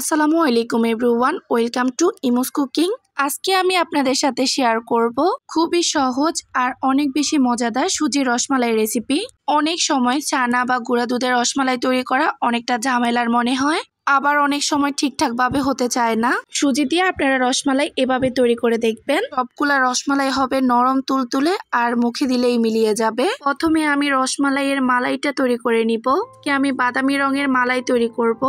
আসসালামু আলাইকুম everyone welcome to Emo's cooking আজকে আমি আপনাদের সাথে শেয়ার করব খুবই সহজ আর অনেক বেশি মজাদার সুজি রসমালাই রেসিপি অনেক সময় চানা বা গুঁড়া দুধের রসমালাই তৈরি করা অনেকটা ঝামেলার মনে হয় আবার অনেক সময় ঠিকঠাকভাবে হতে চায় না সুজি দিয়ে আপনারা রসমালাই এভাবে তৈরি করে দেখবেন সবগুলা রসমালাই হবে নরম তুলতুলে আর মুখে দিলেই মিলিয়ে যাবে প্রথমে আমি এর মালাইটা তৈরি করে নিব কি আমি বাদামি রঙের মালাই তৈরি করব।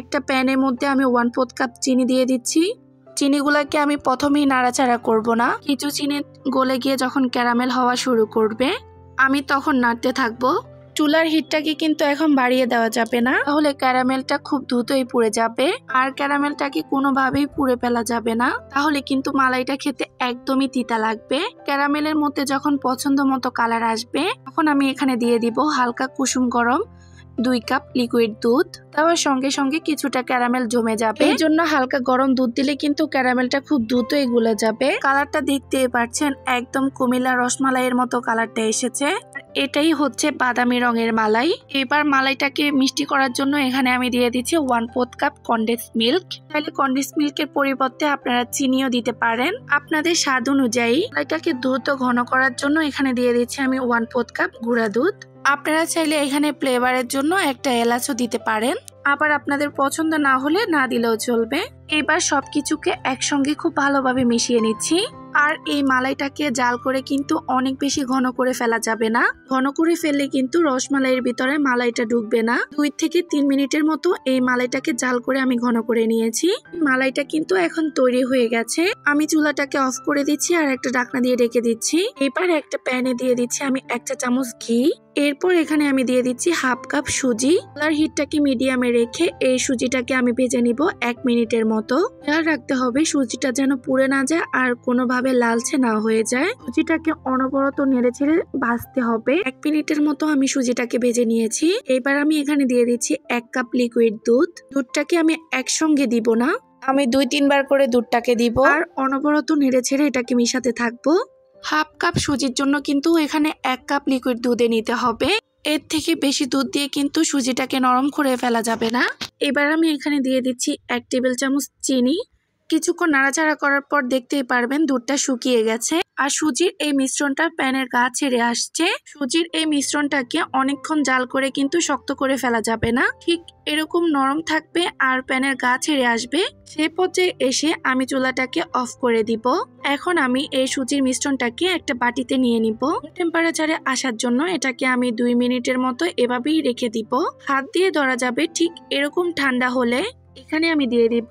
একটা প্যানের মধ্যে আমি ওয়ান ফোর্থ কাপ চিনি দিয়ে দিচ্ছি চিনিগুলাকে আমি প্রথমেই নাড়াচাড়া করব না কিছু চিনি গলে গিয়ে যখন ক্যারামেল হওয়া শুরু করবে আমি তখন নাড়তে থাকবো চুলার হিটটাকে কিন্তু এখন বাড়িয়ে দেওয়া যাবে না তাহলে ক্যারামেলটা খুব দ্রুতই পুড়ে যাবে আর ক্যারামেলটাকে কোনোভাবেই পুড়ে ফেলা যাবে না তাহলে কিন্তু মালাইটা খেতে একদমই তিতা লাগবে ক্যারামেলের মধ্যে যখন পছন্দ মতো কালার আসবে তখন আমি এখানে দিয়ে দিব হালকা কুসুম গরম দুই কাপ লিকুইড দুধ তারপর সঙ্গে সঙ্গে কিছুটা ক্যারামেল জমে যাবে এই জন্য হালকা গরম দুধ দিলে কিন্তু ক্যারামেলটা খুব দ্রুতই গুলে যাবে কালারটা দেখতে পাচ্ছেন একদম কুমিল্লা রসমালাইয়ের মতো কালারটা এসেছে এটাই হচ্ছে বাদামি রঙের মালাই এবার মালাইটাকে মিষ্টি করার জন্য এখানে আমি দিয়ে দিচ্ছি one fourth cup condense milk তাহলে কন্ডেন্স মিল্কের পরিবর্তে আপনারা চিনিও দিতে পারেন আপনাদের স্বাদ অনুযায়ী মালাইটাকে দ্রুত ঘন করার জন্য এখানে দিয়ে দিচ্ছি আমি ওয়ান ফোর্থ কাপ গুঁড়া দুধ আপনারা চাইলে এখানে ফ্লেভারের জন্য একটা এলাচও দিতে পারেন আবার আপনাদের পছন্দ না হলে না দিলেও চলবে এবার সবকিছুকে একসঙ্গে খুব ভালোভাবে মিশিয়ে নিচ্ছি আর এই মালাইটাকে জাল করে কিন্তু অনেক বেশি ঘন করে ফেলা যাবে না ঘন করে ফেললে কিন্তু রসমালাইয়ের ভিতরে মালাইটা ঢুকবে না দুই থেকে তিন মিনিটের মতো এই মালাইটাকে জাল করে আমি ঘন করে নিয়েছি মালাইটা কিন্তু এখন তৈরি হয়ে গেছে আমি চুলাটাকে অফ করে দিচ্ছি আর একটা ডাকনা দিয়ে রেখে দিচ্ছি এবার একটা প্যানে দিয়ে দিচ্ছি আমি একটা চামচ ঘি এরপর এখানে আমি দিয়ে দিচ্ছি হাফ কাপ সুজি আর হিটটাকে মিডিয়ামে রেখে এই সুজিটাকে আমি ভেজে নিব এক মিনিটের মতো খেয়াল রাখতে হবে সুজিটা যেন পুড়ে না যায় আর কোনোভাবে লালচে না হয়ে যায় সুজিটাকে অনবরত নেড়ে ছেড়ে ভাজতে হবে এক মিনিটের মতো আমি সুজিটাকে ভেজে নিয়েছি এবার আমি এখানে দিয়ে দিচ্ছি এক কাপ লিকুইড দুধ দুধটাকে আমি একসঙ্গে দিব না আমি দুই তিনবার করে দুধটাকে দিব আর অনবরত নেড়ে ছেড়ে এটাকে মিশাতে থাকবো হাফ কাপ সুজির জন্য কিন্তু এখানে এক কাপ লিকুইড দুধে নিতে হবে এর থেকে বেশি দুধ দিয়ে কিন্তু সুজিটাকে নরম করে ফেলা যাবে না এবার আমি এখানে দিয়ে দিচ্ছি এক টেবিল চামচ চিনি কিছুক্ষণ নাড়াচাড়া করার পর দেখতেই পারবেন দুধটা শুকিয়ে গেছে আর সুজির এই মিশ্রণটা প্যানের গা ছেড়ে আসছে সুজির এই মিশ্রণটাকে অনেকক্ষণ জাল করে কিন্তু শক্ত করে ফেলা যাবে না ঠিক এরকম নরম থাকবে আর প্যানের গা ছেড়ে আসবে সে পর্যায়ে এসে আমি চুলাটাকে অফ করে দিব এখন আমি এই সুজির মিশ্রণটাকে একটা বাটিতে নিয়ে নিব টেম্পারেচারে আসার জন্য এটাকে আমি দুই মিনিটের মতো এভাবেই রেখে দিব হাত দিয়ে ধরা যাবে ঠিক এরকম ঠান্ডা হলে এখানে আমি দিয়ে দিব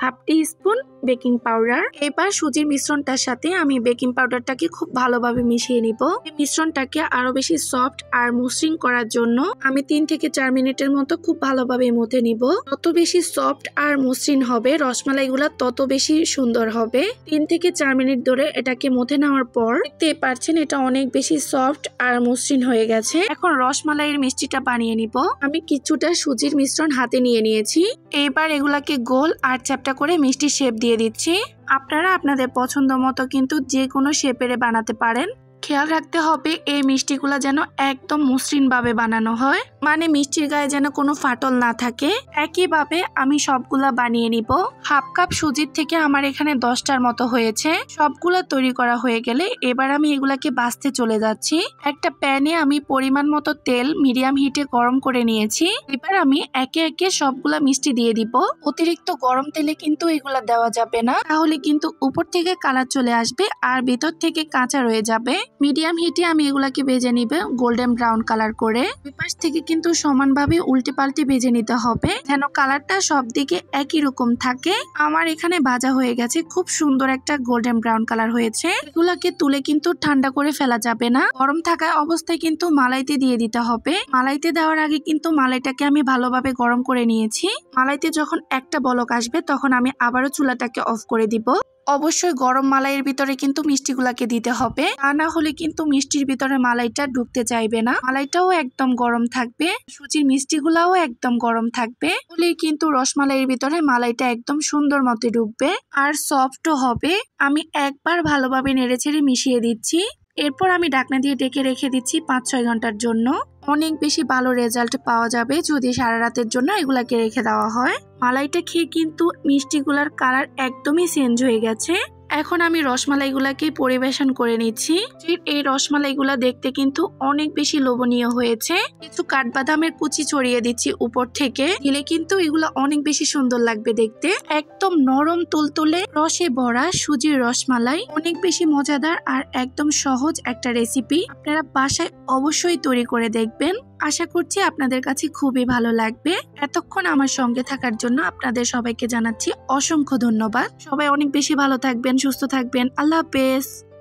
half teaspoon baking powder এবার সুজির মিশ্রণটার সাথে আমি বেকিং পাউডারটাকে খুব ভালোভাবে মিশিয়ে নিব মিশ্রণটাকে আরো বেশি সফট আর মসৃণ করার জন্য আমি তিন থেকে চার মিনিটের মতো খুব ভালোভাবে মথে নিব যত বেশি সফট আর মসৃণ হবে রসমালাইগুলা তত বেশি সুন্দর হবে তিন থেকে চার মিনিট ধরে এটাকে মথে নেওয়ার পর দেখতে পাচ্ছেন এটা অনেক বেশি সফট আর মসৃণ হয়ে গেছে এখন রসমালাইয়ের মিষ্টিটা বানিয়ে নিব আমি কিছুটা সুজির মিশ্রণ হাতে নিয়ে নিয়েছি এবার এগুলাকে গোল আর চ্যাপটা করে মিষ্টি শেপ দিয়ে দিয়ে দিচ্ছি আপনারা আপনাদের পছন্দ মতো কিন্তু যে কোনো শেপের বানাতে পারেন খেয়াল রাখতে হবে এই মিষ্টিগুলা যেন একদম মসৃণভাবে বানানো হয় মানে মিষ্টির গায়ে যেন কোনো ফাটল না থাকে একইভাবে আমি সবগুলা বানিয়ে নিব হাফ কাপ সুজির থেকে আমার এখানে দশটার মতো হয়েছে সবগুলা তৈরি করা হয়ে গেলে এবার আমি এগুলাকে বাঁচতে চলে যাচ্ছি একটা প্যানে আমি পরিমাণ মতো তেল মিডিয়াম হিটে গরম করে নিয়েছি এবার আমি একে একে সবগুলা মিষ্টি দিয়ে দিব অতিরিক্ত গরম তেলে কিন্তু এগুলা দেওয়া যাবে না তাহলে কিন্তু উপর থেকে কালার চলে আসবে আর ভিতর থেকে কাঁচা রয়ে যাবে মিডিয়াম হিটে আমি এগুলাকে বেজে নিবে গোল্ডেন ব্রাউন কালার করে পাশ থেকে কিন্তু সমানভাবে উল্টে পাল্টে বেজে নিতে হবে যেন কালারটা সব দিকে একই রকম থাকে আমার এখানে ভাজা হয়ে গেছে খুব সুন্দর একটা গোল্ডেন ব্রাউন কালার হয়েছে এগুলাকে তুলে কিন্তু ঠান্ডা করে ফেলা যাবে না গরম থাকা অবস্থায় কিন্তু মালাইতে দিয়ে দিতে হবে মালাইতে দেওয়ার আগে কিন্তু মালাইটাকে আমি ভালোভাবে গরম করে নিয়েছি মালাইতে যখন একটা বলক আসবে তখন আমি আবারও চুলাটাকে অফ করে দিব অবশ্যই গরম মালাইয়ের ভিতরে কিন্তু মিষ্টিগুলাকে দিতে হবে তা না হলে কিন্তু মিষ্টির ভিতরে মালাইটা ঢুকতে চাইবে না মালাইটাও একদম গরম থাকবে সুজির মিষ্টিগুলাও একদম গরম থাকবে হলে কিন্তু রসমালাইয়ের ভিতরে মালাইটা একদম সুন্দর মতে ডুববে আর সফটও হবে আমি একবার ভালোভাবে নেড়েচেড়ে মিশিয়ে দিচ্ছি এরপর আমি ডাকনা দিয়ে ডেকে রেখে দিচ্ছি পাঁচ ছয় ঘন্টার জন্য অনেক বেশি ভালো রেজাল্ট পাওয়া যাবে যদি সারা রাতের জন্য এগুলাকে রেখে দেওয়া হয় মালাইটা খেয়ে কিন্তু মিষ্টিগুলার কালার একদমই চেঞ্জ হয়ে গেছে এখন আমি রসমালাইগুলাকে পরিবেশন করে নিচ্ছি এই রসমালাইগুলা দেখতে কিন্তু অনেক বেশি লোভনীয় হয়েছে কিছু কাঠবাদামের কুচি ছড়িয়ে দিচ্ছি উপর থেকে দিলে কিন্তু এগুলো অনেক বেশি সুন্দর লাগবে দেখতে একদম নরম তুলতুলে রসে ভরা সুজির রসমালাই অনেক বেশি মজাদার আর একদম সহজ একটা রেসিপি আপনারা বাসায় অবশ্যই তৈরি করে দেখবেন আশা করছি আপনাদের কাছে খুবই ভালো লাগবে এতক্ষণ আমার সঙ্গে থাকার জন্য আপনাদের সবাইকে জানাচ্ছি অসংখ্য ধন্যবাদ সবাই অনেক বেশি ভালো থাকবেন সুস্থ থাকবেন আল্লাহ হাফেজ